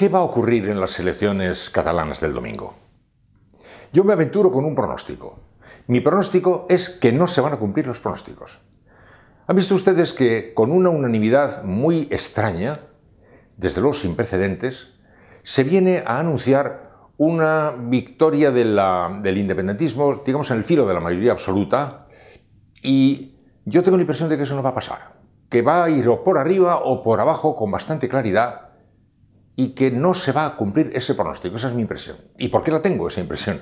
¿Qué va a ocurrir en las elecciones catalanas del domingo? Yo me aventuro con un pronóstico. Mi pronóstico es que no se van a cumplir los pronósticos. Han visto ustedes que con una unanimidad muy extraña, desde luego sin precedentes, se viene a anunciar una victoria del independentismo, digamos, en el filo de la mayoría absoluta, y yo tengo la impresión de que eso no va a pasar, que va a ir o por arriba o por abajo con bastante claridad, y que no se va a cumplir ese pronóstico. Esa es mi impresión. ¿Y por qué la tengo, esa impresión?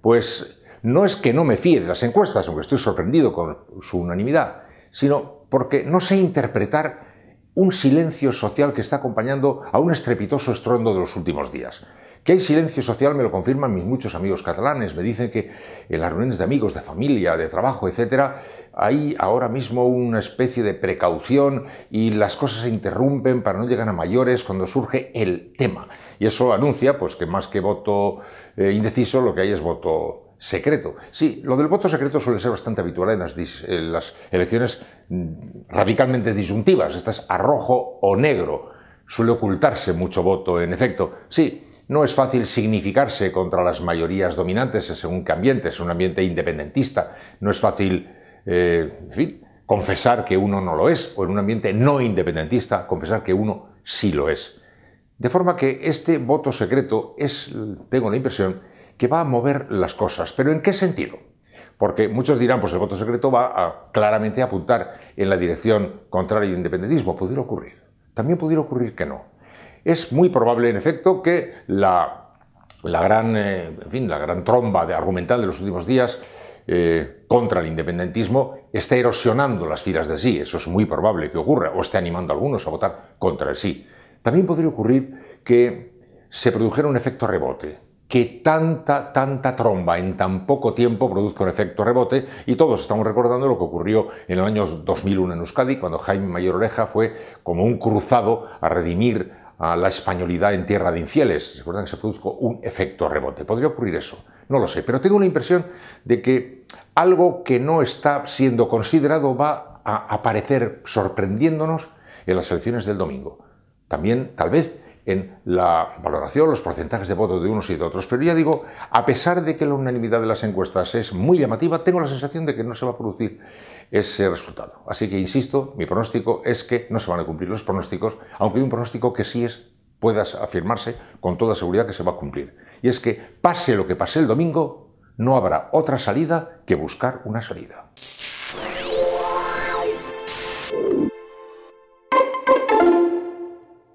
Pues no es que no me fíe de las encuestas, aunque estoy sorprendido con su unanimidad, sino porque no sé interpretar un silencio social que está acompañando a un estrepitoso estruendo de los últimos días. Que hay silencio social me lo confirman mis muchos amigos catalanes. Me dicen que en las reuniones de amigos, de familia, de trabajo, etc. hay ahora mismo una especie de precaución y las cosas se interrumpen para no llegar a mayores cuando surge el tema. Y eso anuncia pues, que más que voto eh, indeciso, lo que hay es voto secreto. Sí, lo del voto secreto suele ser bastante habitual en las, elecciones mm, radicalmente disyuntivas. Estas a rojo o negro. Suele ocultarse mucho voto, en efecto. Sí, no es fácil significarse contra las mayorías dominantes según qué ambiente, es un ambiente independentista. No es fácil, eh, en fin, confesar que uno no lo es, o en un ambiente no independentista, confesar que uno sí lo es. De forma que este voto secreto es, tengo la impresión, que va a mover las cosas. ¿Pero en qué sentido? Porque muchos dirán, pues el voto secreto va a claramente apuntar en la dirección contraria al independentismo. Pudiera ocurrir. También pudiera ocurrir que no es muy probable, en efecto, que la, gran, eh, fin, la gran tromba de argumental de los últimos días eh, contra el independentismo esté erosionando las filas de sí. Eso es muy probable que ocurra, o esté animando a algunos a votar contra el sí. También podría ocurrir que se produjera un efecto rebote, que tanta, tanta tromba en tan poco tiempo produzca un efecto rebote. Y todos estamos recordando lo que ocurrió en el año 2001 en Euskadi, cuando Jaime Mayor Oreja fue como un cruzado a redimir a la españolidad en tierra de infieles. acuerdan que se produjo un efecto rebote. Podría ocurrir eso, no lo sé, pero tengo la impresión de que algo que no está siendo considerado va a aparecer sorprendiéndonos en las elecciones del domingo. También, tal vez, en la valoración, los porcentajes de voto de unos y de otros. Pero ya digo, a pesar de que la unanimidad de las encuestas es muy llamativa, tengo la sensación de que no se va a producir ese resultado. Así que, insisto, mi pronóstico es que no se van a cumplir los pronósticos, aunque hay un pronóstico que sí es, puedas afirmarse con toda seguridad que se va a cumplir. Y es que, pase lo que pase el domingo, no habrá otra salida que buscar una salida.